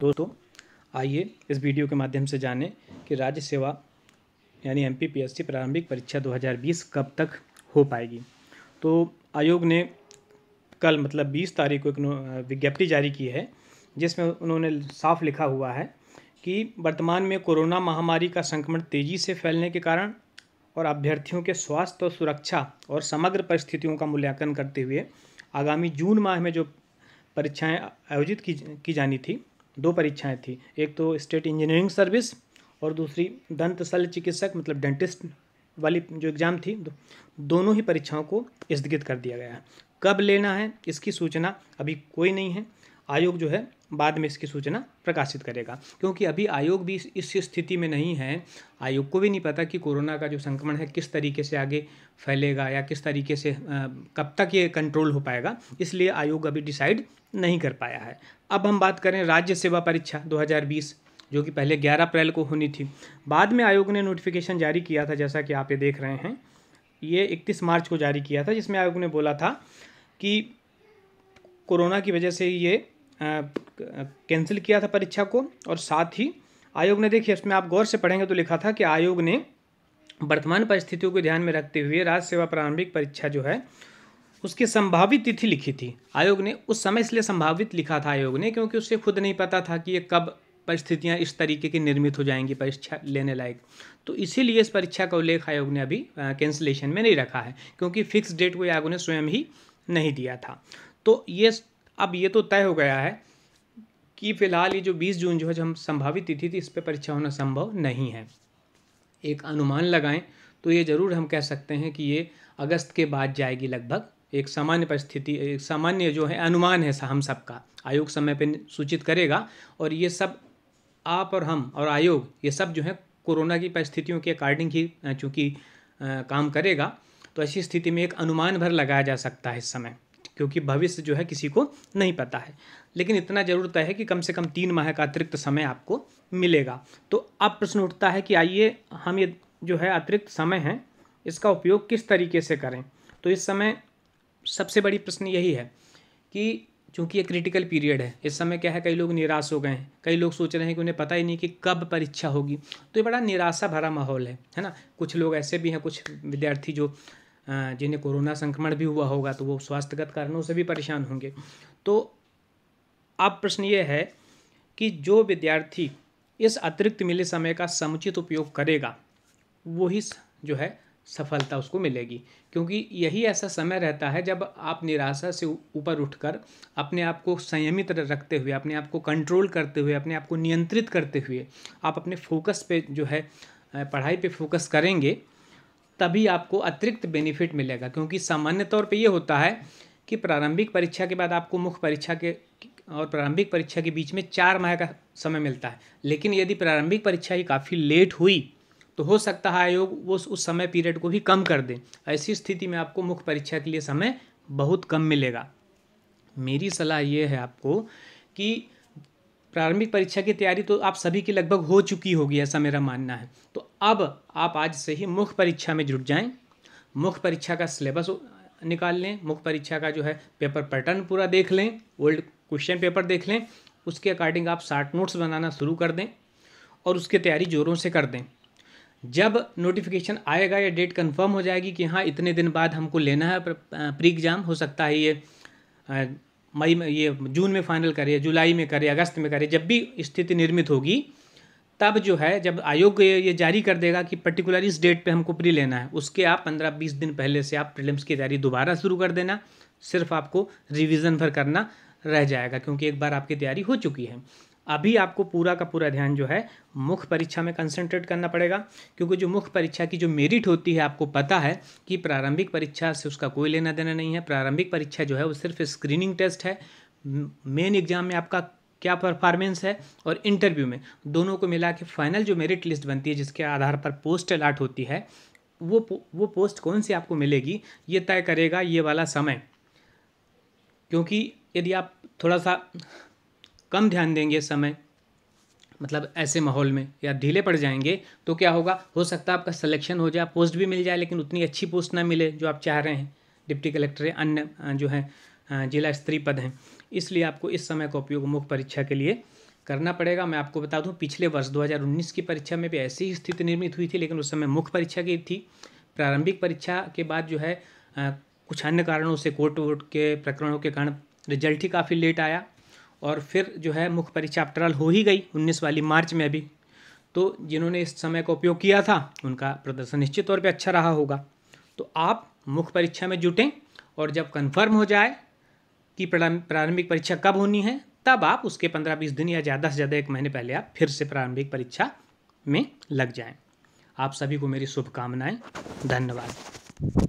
दोस्तों आइए इस वीडियो के माध्यम से जानें कि राज्य सेवा यानी एम पी प्रारंभिक परीक्षा 2020 कब तक हो पाएगी तो आयोग ने कल मतलब 20 तारीख को एक विज्ञप्ति जारी की है जिसमें उन्होंने साफ लिखा हुआ है कि वर्तमान में कोरोना महामारी का संक्रमण तेज़ी से फैलने के कारण और अभ्यर्थियों के स्वास्थ्य और सुरक्षा और समग्र परिस्थितियों का मूल्यांकन करते हुए आगामी जून माह में जो परीक्षाएं आयोजित की, की जानी थी दो परीक्षाएं थी एक तो स्टेट इंजीनियरिंग सर्विस और दूसरी दंत शल्य चिकित्सक मतलब डेंटिस्ट वाली जो एग्ज़ाम थी दो, दोनों ही परीक्षाओं को स्थगित कर दिया गया है कब लेना है इसकी सूचना अभी कोई नहीं है आयोग जो है बाद में इसकी सूचना प्रकाशित करेगा क्योंकि अभी आयोग भी इस स्थिति में नहीं है आयोग को भी नहीं पता कि कोरोना का जो संक्रमण है किस तरीके से आगे फैलेगा या किस तरीके से कब तक ये कंट्रोल हो पाएगा इसलिए आयोग अभी डिसाइड नहीं कर पाया है अब हम बात करें राज्य सेवा परीक्षा दो जो कि पहले 11 अप्रैल को होनी थी बाद में आयोग ने नोटिफिकेशन जारी किया था जैसा कि आप ये देख रहे हैं ये 31 मार्च को जारी किया था जिसमें आयोग ने बोला था कि कोरोना की वजह से ये कैंसिल किया था परीक्षा को और साथ ही आयोग ने देखिए इसमें आप गौर से पढ़ेंगे तो लिखा था कि आयोग ने वर्तमान परिस्थितियों को ध्यान में रखते हुए राज्य सेवा प्रारंभिक परीक्षा जो है उसकी संभावित तिथि लिखी थी आयोग ने उस समय इसलिए संभावित लिखा था आयोग ने क्योंकि उसे खुद नहीं पता था कि ये कब परिस्थितियाँ इस तरीके की निर्मित हो जाएंगी परीक्षा लेने लायक तो इसीलिए इस परीक्षा का उल्लेख आयोग ने अभी कैंसिलेशन में नहीं रखा है क्योंकि फिक्स डेट को आयोग ने स्वयं ही नहीं दिया था तो ये अब ये तो तय हो गया है कि फिलहाल ये जो 20 जून जो है जो हम संभावित तिथि थी इस पर परीक्षा होना संभव नहीं है एक अनुमान लगाएं तो ये ज़रूर हम कह सकते हैं कि ये अगस्त के बाद जाएगी लगभग एक सामान्य परिस्थिति एक सामान्य जो है अनुमान है हम सबका आयोग समय पर सूचित करेगा और ये सब आप और हम और आयोग ये सब जो है कोरोना की परिस्थितियों के अकॉर्डिंग ही चूँकि काम करेगा तो ऐसी स्थिति में एक अनुमान भर लगाया जा सकता है इस समय क्योंकि भविष्य जो है किसी को नहीं पता है लेकिन इतना जरूर तय है कि कम से कम तीन माह का अतिरिक्त समय आपको मिलेगा तो अब प्रश्न उठता है कि आइए हम ये जो है अतिरिक्त समय है इसका उपयोग किस तरीके से करें तो इस समय सबसे बड़ी प्रश्न यही है कि चूँकि ये क्रिटिकल पीरियड है इस समय क्या है कई लोग निराश हो गए हैं कई लोग सोच रहे हैं कि उन्हें पता ही नहीं कि कब परीक्षा होगी तो ये बड़ा निराशा भरा माहौल है है ना कुछ लोग ऐसे भी हैं कुछ विद्यार्थी जो जिन्हें कोरोना संक्रमण भी हुआ होगा तो वो स्वास्थ्यगत कारणों से भी परेशान होंगे तो अब प्रश्न ये है कि जो विद्यार्थी इस अतिरिक्त मिले समय का समुचित उपयोग करेगा वही जो है सफलता उसको मिलेगी क्योंकि यही ऐसा समय रहता है जब आप निराशा से ऊपर उठकर अपने आप को संयमित रखते हुए अपने आप को कंट्रोल करते हुए अपने आप को नियंत्रित करते हुए आप अपने फोकस पे जो है पढ़ाई पे फोकस करेंगे तभी आपको अतिरिक्त बेनिफिट मिलेगा क्योंकि सामान्य तौर पे ये होता है कि प्रारंभिक परीक्षा के बाद आपको मुख्य परीक्षा के और प्रारंभिक परीक्षा के बीच में चार माह का समय मिलता है लेकिन यदि प्रारंभिक परीक्षा ही काफ़ी लेट हुई तो हो सकता है आयोग वो उस समय पीरियड को भी कम कर दें ऐसी स्थिति में आपको मुख्य परीक्षा के लिए समय बहुत कम मिलेगा मेरी सलाह ये है आपको कि प्रारंभिक परीक्षा की तैयारी तो आप सभी की लगभग हो चुकी होगी ऐसा मेरा मानना है तो अब आप आज से ही मुख्य परीक्षा में जुट जाएं मुख्य परीक्षा का सिलेबस निकाल लें मुख्य परीक्षा का जो है पेपर पैटर्न पूरा देख लें ओल्ड क्वेश्चन पेपर देख लें उसके अकॉर्डिंग आप शार्ट नोट्स बनाना शुरू कर दें और उसकी तैयारी ज़ोरों से कर दें जब नोटिफिकेशन आएगा या डेट कंफर्म हो जाएगी कि हाँ इतने दिन बाद हमको लेना है प्री एग्ज़ाम हो सकता है ये मई में ये जून में फाइनल करे जुलाई में करे अगस्त में करे जब भी स्थिति निर्मित होगी तब जो है जब आयोग ये जारी कर देगा कि पर्टिकुलर इस डेट पे हमको प्री लेना है उसके आप पंद्रह बीस दिन पहले से आप प्रीलिम्स की तैयारी दोबारा शुरू कर देना सिर्फ आपको रिविजन भर करना रह जाएगा क्योंकि एक बार आपकी तैयारी हो चुकी है अभी आपको पूरा का पूरा ध्यान जो है मुख्य परीक्षा में कंसंट्रेट करना पड़ेगा क्योंकि जो मुख्य परीक्षा की जो मेरिट होती है आपको पता है कि प्रारंभिक परीक्षा से उसका कोई लेना देना नहीं है प्रारंभिक परीक्षा जो है वो सिर्फ स्क्रीनिंग टेस्ट है मेन एग्जाम में आपका क्या परफॉर्मेंस है और इंटरव्यू में दोनों को मिला के फाइनल जो मेरिट लिस्ट बनती है जिसके आधार पर पोस्ट अलाट होती है वो वो पोस्ट कौन सी आपको मिलेगी ये तय करेगा ये वाला समय क्योंकि यदि आप थोड़ा सा कम ध्यान देंगे समय मतलब ऐसे माहौल में या ढीले पड़ जाएंगे तो क्या होगा हो सकता है आपका सिलेक्शन हो जाए पोस्ट भी मिल जाए लेकिन उतनी अच्छी पोस्ट ना मिले जो आप चाह रहे हैं डिप्टी कलेक्टर या अन्य जो है जिला स्तरीय पद हैं इसलिए आपको इस समय का उपयोग मुख्य परीक्षा के लिए करना पड़ेगा मैं आपको बता दूं पिछले वर्ष 2019 की परीक्षा में भी ऐसी ही स्थिति निर्मित हुई थी लेकिन उस समय मुख्य परीक्षा की थी प्रारंभिक परीक्षा के बाद जो है कुछ अन्य कारणों से कोर्ट वोट के प्रकरणों के कारण रिजल्ट ही काफ़ी लेट आया और फिर जो है मुख्य परीक्षा अप्रैल हो ही गई उन्नीस वाली मार्च में भी तो जिन्होंने इस समय का उपयोग किया था उनका प्रदर्शन निश्चित तौर पर अच्छा रहा होगा तो आप मुख्य परीक्षा में जुटें और जब कन्फर्म हो जाए कि प्रारंभिक परीक्षा कब होनी है तब आप उसके पंद्रह बीस दिन या ज़्यादा से ज़्यादा एक महीने पहले आप फिर से प्रारंभिक परीक्षा में लग जाएं आप सभी को मेरी शुभकामनाएं धन्यवाद